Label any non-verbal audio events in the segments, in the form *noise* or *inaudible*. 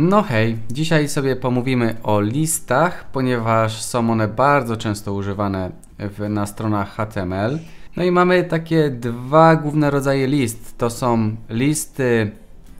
No hej, dzisiaj sobie pomówimy o listach, ponieważ są one bardzo często używane w, na stronach HTML. No i mamy takie dwa główne rodzaje list. To są listy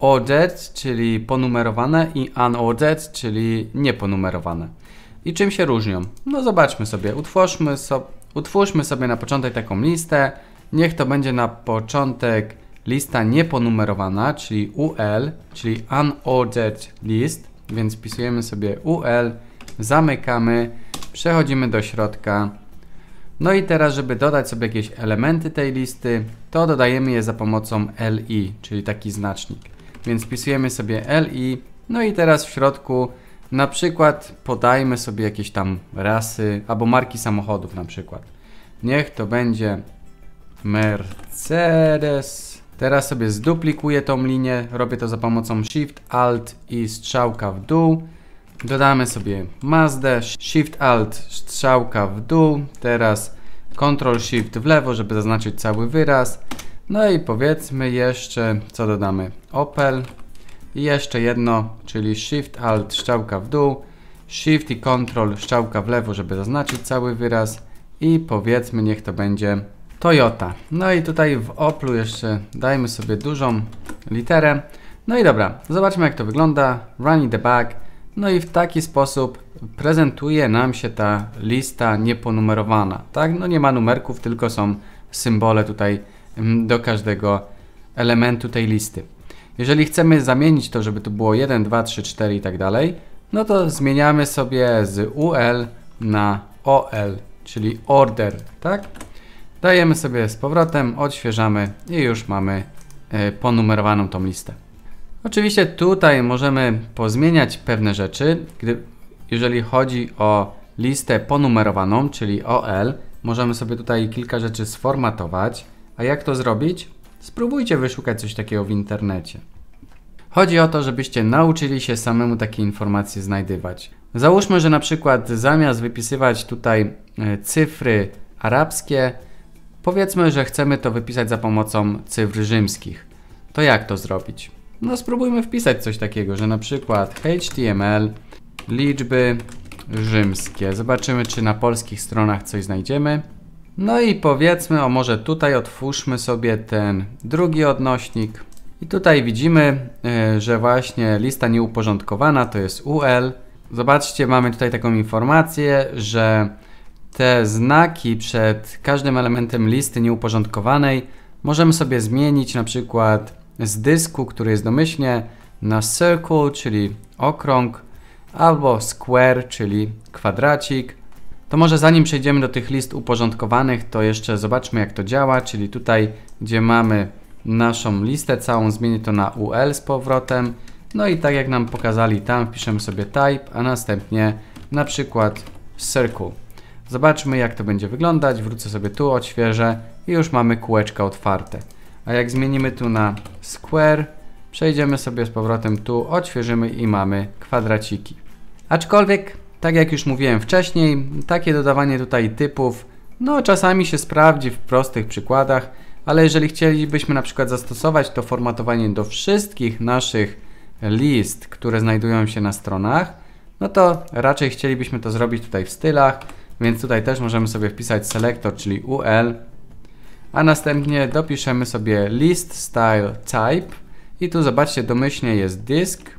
ordered, czyli ponumerowane i unordered, czyli nieponumerowane. I czym się różnią? No zobaczmy sobie. Utwórzmy, so, utwórzmy sobie na początek taką listę. Niech to będzie na początek lista nieponumerowana, czyli UL, czyli unordered list, więc wpisujemy sobie UL, zamykamy, przechodzimy do środka. No i teraz, żeby dodać sobie jakieś elementy tej listy, to dodajemy je za pomocą li, czyli taki znacznik. Więc wpisujemy sobie li, no i teraz w środku na przykład podajmy sobie jakieś tam rasy albo marki samochodów na przykład. Niech to będzie Mercedes Teraz sobie zduplikuję tą linię, robię to za pomocą Shift, Alt i strzałka w dół. Dodamy sobie Mazdę, Shift, Alt, strzałka w dół. Teraz Ctrl, Shift w lewo, żeby zaznaczyć cały wyraz. No i powiedzmy jeszcze, co dodamy? Opel. I jeszcze jedno, czyli Shift, Alt, strzałka w dół. Shift i Ctrl, strzałka w lewo, żeby zaznaczyć cały wyraz. I powiedzmy, niech to będzie Toyota. No i tutaj w Oplu jeszcze dajmy sobie dużą literę. No i dobra, zobaczmy jak to wygląda. Run the bug. No i w taki sposób prezentuje nam się ta lista nieponumerowana. Tak, no nie ma numerków, tylko są symbole tutaj mm, do każdego elementu tej listy. Jeżeli chcemy zamienić to, żeby to było 1, 2, 3, 4 i tak dalej, no to zmieniamy sobie z UL na OL, czyli order, tak? Dajemy sobie z powrotem, odświeżamy i już mamy e, ponumerowaną tą listę. Oczywiście tutaj możemy pozmieniać pewne rzeczy, gdy, jeżeli chodzi o listę ponumerowaną, czyli OL, możemy sobie tutaj kilka rzeczy sformatować. A jak to zrobić? Spróbujcie wyszukać coś takiego w internecie. Chodzi o to, żebyście nauczyli się samemu takie informacje znajdywać. Załóżmy, że na przykład zamiast wypisywać tutaj e, cyfry arabskie, Powiedzmy, że chcemy to wypisać za pomocą cyfr rzymskich. To jak to zrobić? No spróbujmy wpisać coś takiego, że na przykład HTML liczby rzymskie. Zobaczymy, czy na polskich stronach coś znajdziemy. No i powiedzmy, o może tutaj otwórzmy sobie ten drugi odnośnik. I tutaj widzimy, y, że właśnie lista nieuporządkowana to jest UL. Zobaczcie, mamy tutaj taką informację, że te znaki przed każdym elementem listy nieuporządkowanej możemy sobie zmienić na przykład z dysku, który jest domyślnie, na circle, czyli okrąg, albo square, czyli kwadracik. To może zanim przejdziemy do tych list uporządkowanych, to jeszcze zobaczmy jak to działa, czyli tutaj gdzie mamy naszą listę całą, zmienię to na UL z powrotem. No i tak jak nam pokazali tam, wpiszemy sobie type, a następnie na przykład circle. Zobaczmy jak to będzie wyglądać, wrócę sobie tu, odświeżę i już mamy kółeczka otwarte. A jak zmienimy tu na square, przejdziemy sobie z powrotem tu, odświeżymy i mamy kwadraciki. Aczkolwiek, tak jak już mówiłem wcześniej, takie dodawanie tutaj typów, no czasami się sprawdzi w prostych przykładach, ale jeżeli chcielibyśmy na przykład zastosować to formatowanie do wszystkich naszych list, które znajdują się na stronach, no to raczej chcielibyśmy to zrobić tutaj w stylach, więc tutaj też możemy sobie wpisać selector, czyli UL, a następnie dopiszemy sobie list style type i tu zobaczcie domyślnie jest disk,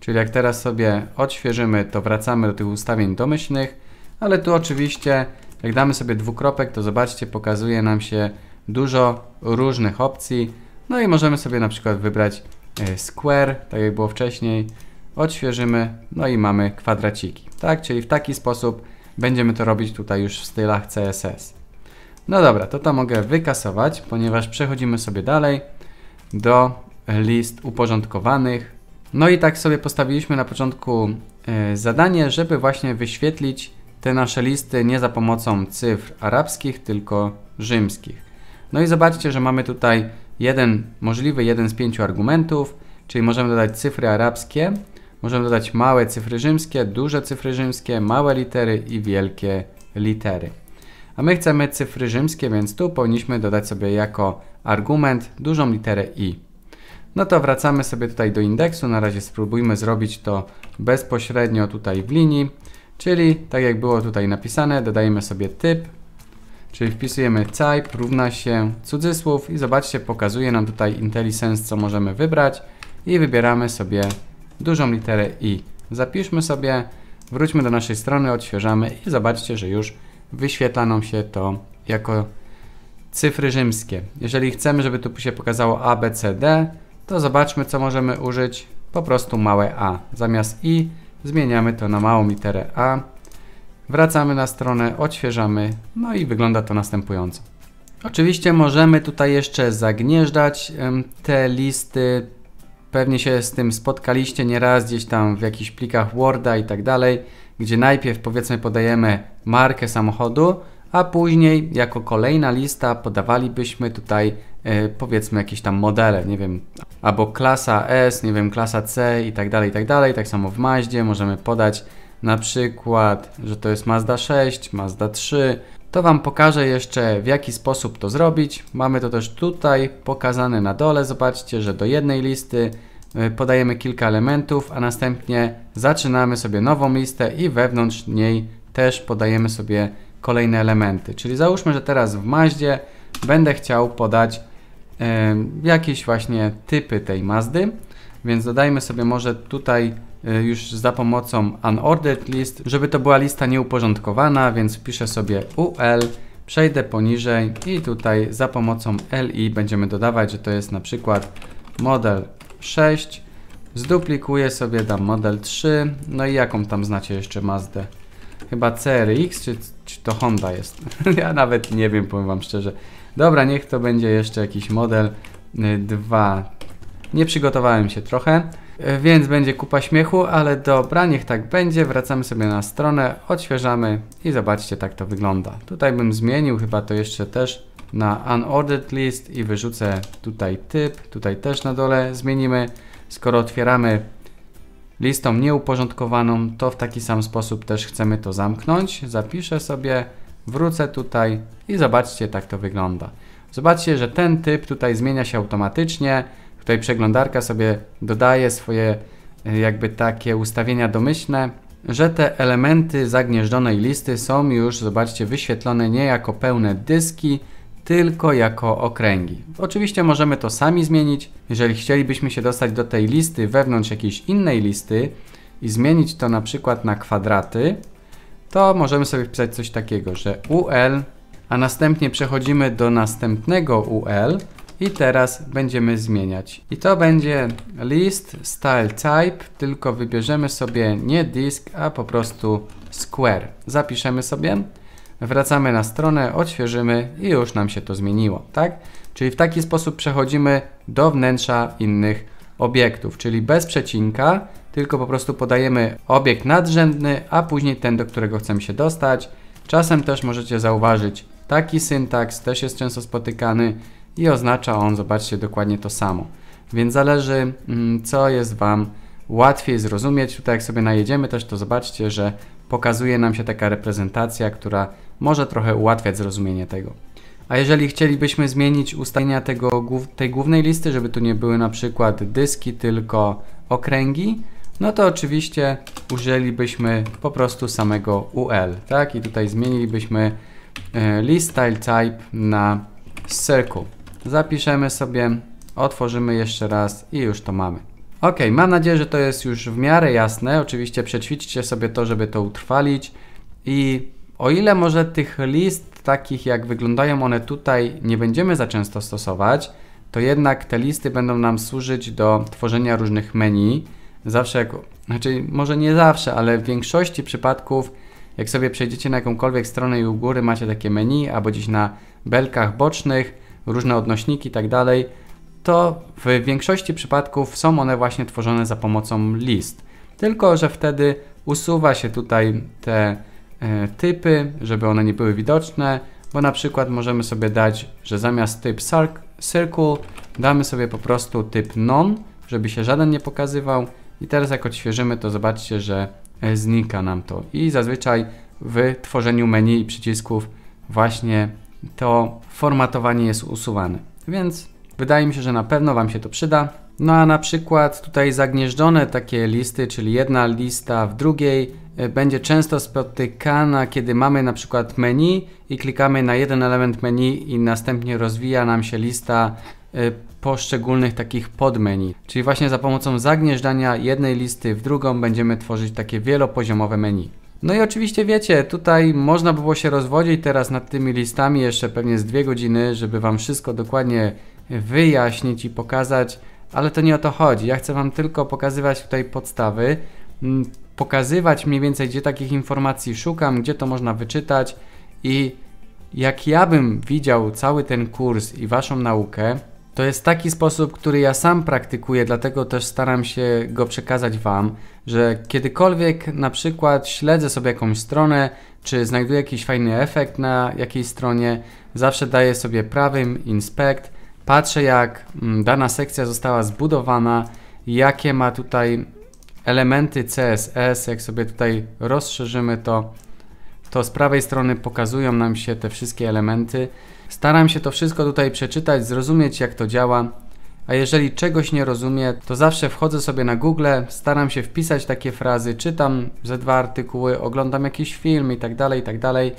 czyli jak teraz sobie odświeżymy to wracamy do tych ustawień domyślnych, ale tu oczywiście jak damy sobie dwukropek to zobaczcie pokazuje nam się dużo różnych opcji, no i możemy sobie na przykład wybrać e, square, tak jak było wcześniej, odświeżymy, no i mamy kwadraciki, tak? Czyli w taki sposób Będziemy to robić tutaj już w stylach CSS. No dobra, to to mogę wykasować, ponieważ przechodzimy sobie dalej do list uporządkowanych. No i tak sobie postawiliśmy na początku e, zadanie, żeby właśnie wyświetlić te nasze listy nie za pomocą cyfr arabskich, tylko rzymskich. No i zobaczcie, że mamy tutaj jeden możliwy, jeden z pięciu argumentów, czyli możemy dodać cyfry arabskie, Możemy dodać małe cyfry rzymskie, duże cyfry rzymskie, małe litery i wielkie litery. A my chcemy cyfry rzymskie, więc tu powinniśmy dodać sobie jako argument dużą literę i. No to wracamy sobie tutaj do indeksu. Na razie spróbujmy zrobić to bezpośrednio tutaj w linii. Czyli tak jak było tutaj napisane, dodajemy sobie typ, czyli wpisujemy type równa się cudzysłów i zobaczcie, pokazuje nam tutaj IntelliSense, co możemy wybrać i wybieramy sobie dużą literę i. Zapiszmy sobie, wróćmy do naszej strony, odświeżamy i zobaczcie, że już wyświetla nam się to jako cyfry rzymskie. Jeżeli chcemy, żeby tu się pokazało A, B, C, D, to zobaczmy, co możemy użyć. Po prostu małe a. Zamiast i zmieniamy to na małą literę a. Wracamy na stronę, odświeżamy, no i wygląda to następująco. Oczywiście możemy tutaj jeszcze zagnieżdżać te listy Pewnie się z tym spotkaliście nieraz gdzieś tam w jakichś plikach Worda i tak dalej, gdzie najpierw powiedzmy podajemy markę samochodu, a później jako kolejna lista podawalibyśmy tutaj yy, powiedzmy jakieś tam modele, nie wiem, albo klasa S, nie wiem, klasa C i tak dalej, i tak dalej. Tak samo w Mazdzie możemy podać na przykład, że to jest Mazda 6, Mazda 3, to Wam pokażę jeszcze w jaki sposób to zrobić. Mamy to też tutaj pokazane na dole. Zobaczcie, że do jednej listy y, podajemy kilka elementów, a następnie zaczynamy sobie nową listę i wewnątrz niej też podajemy sobie kolejne elementy. Czyli załóżmy, że teraz w Maździe będę chciał podać jakieś właśnie typy tej Mazdy, więc dodajmy sobie może tutaj E, już za pomocą unordered list, żeby to była lista nieuporządkowana, więc wpiszę sobie ul, przejdę poniżej i tutaj za pomocą li będziemy dodawać, że to jest na przykład model 6, zduplikuję sobie, dam model 3, no i jaką tam znacie jeszcze Mazdę? Chyba CRX, czy, czy to Honda jest? *laughs* ja nawet nie wiem, powiem wam szczerze. Dobra, niech to będzie jeszcze jakiś model 2. Y, nie przygotowałem się trochę. E, więc będzie kupa śmiechu, ale dobra, niech tak będzie. Wracamy sobie na stronę, odświeżamy i zobaczcie, tak to wygląda. Tutaj bym zmienił chyba to jeszcze też na unordered list i wyrzucę tutaj typ, tutaj też na dole zmienimy. Skoro otwieramy listą nieuporządkowaną, to w taki sam sposób też chcemy to zamknąć. Zapiszę sobie, wrócę tutaj i zobaczcie, tak to wygląda. Zobaczcie, że ten typ tutaj zmienia się automatycznie. Tutaj przeglądarka sobie dodaje swoje e, jakby takie ustawienia domyślne, że te elementy zagnieżdżonej listy są już, zobaczcie, wyświetlone nie jako pełne dyski, tylko jako okręgi. Oczywiście możemy to sami zmienić. Jeżeli chcielibyśmy się dostać do tej listy wewnątrz jakiejś innej listy i zmienić to na przykład na kwadraty, to możemy sobie wpisać coś takiego, że UL, a następnie przechodzimy do następnego UL, i teraz będziemy zmieniać. I to będzie list style type, tylko wybierzemy sobie nie disk, a po prostu square. Zapiszemy sobie, wracamy na stronę, odświeżymy i już nam się to zmieniło, tak? Czyli w taki sposób przechodzimy do wnętrza innych obiektów, czyli bez przecinka, tylko po prostu podajemy obiekt nadrzędny, a później ten, do którego chcemy się dostać. Czasem też możecie zauważyć taki syntaks, też jest często spotykany, i oznacza on, zobaczcie, dokładnie to samo. Więc zależy, mm, co jest Wam łatwiej zrozumieć. Tutaj jak sobie najedziemy też, to zobaczcie, że pokazuje nam się taka reprezentacja, która może trochę ułatwiać zrozumienie tego. A jeżeli chcielibyśmy zmienić ustawienia tego, tej głównej listy, żeby tu nie były na przykład dyski, tylko okręgi, no to oczywiście użylibyśmy po prostu samego UL, tak? I tutaj zmienilibyśmy e, list style type na circle. Zapiszemy sobie, otworzymy jeszcze raz i już to mamy. Ok, mam nadzieję, że to jest już w miarę jasne. Oczywiście przećwiczcie sobie to, żeby to utrwalić. I o ile może tych list, takich jak wyglądają one tutaj, nie będziemy za często stosować, to jednak te listy będą nam służyć do tworzenia różnych menu. Zawsze, jak, znaczy może nie zawsze, ale w większości przypadków, jak sobie przejdziecie na jakąkolwiek stronę i u góry macie takie menu, albo gdzieś na belkach bocznych, różne odnośniki i tak dalej, to w większości przypadków są one właśnie tworzone za pomocą list. Tylko, że wtedy usuwa się tutaj te e, typy, żeby one nie były widoczne, bo na przykład możemy sobie dać, że zamiast typ circle damy sobie po prostu typ none, żeby się żaden nie pokazywał i teraz jak odświeżymy to zobaczcie, że e, znika nam to i zazwyczaj w tworzeniu menu i przycisków właśnie to formatowanie jest usuwane. Więc wydaje mi się, że na pewno Wam się to przyda. No a na przykład tutaj zagnieżdżone takie listy, czyli jedna lista w drugiej e, będzie często spotykana, kiedy mamy na przykład menu i klikamy na jeden element menu i następnie rozwija nam się lista e, poszczególnych takich podmenu. Czyli właśnie za pomocą zagnieżdżania jednej listy w drugą będziemy tworzyć takie wielopoziomowe menu. No i oczywiście wiecie, tutaj można było się rozwodzić teraz nad tymi listami jeszcze pewnie z dwie godziny, żeby Wam wszystko dokładnie wyjaśnić i pokazać, ale to nie o to chodzi. Ja chcę Wam tylko pokazywać tutaj podstawy, mm, pokazywać mniej więcej, gdzie takich informacji szukam, gdzie to można wyczytać i jak ja bym widział cały ten kurs i Waszą naukę, to jest taki sposób, który ja sam praktykuję, dlatego też staram się go przekazać Wam, że kiedykolwiek na przykład śledzę sobie jakąś stronę, czy znajduję jakiś fajny efekt na jakiejś stronie, zawsze daję sobie prawym inspect, patrzę jak mm, dana sekcja została zbudowana, jakie ma tutaj elementy CSS, jak sobie tutaj rozszerzymy to, to z prawej strony pokazują nam się te wszystkie elementy. Staram się to wszystko tutaj przeczytać, zrozumieć jak to działa, a jeżeli czegoś nie rozumiem, to zawsze wchodzę sobie na Google, staram się wpisać takie frazy, czytam ze dwa artykuły, oglądam jakiś film tak, tak dalej.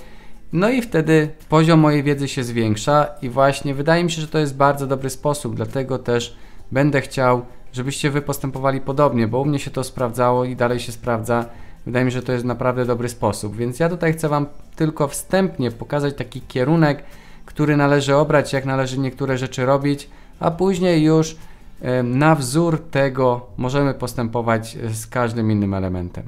No i wtedy poziom mojej wiedzy się zwiększa i właśnie wydaje mi się, że to jest bardzo dobry sposób, dlatego też będę chciał, żebyście wy postępowali podobnie, bo u mnie się to sprawdzało i dalej się sprawdza. Wydaje mi się, że to jest naprawdę dobry sposób. Więc ja tutaj chcę wam tylko wstępnie pokazać taki kierunek, który należy obrać, jak należy niektóre rzeczy robić, a później już na wzór tego możemy postępować z każdym innym elementem.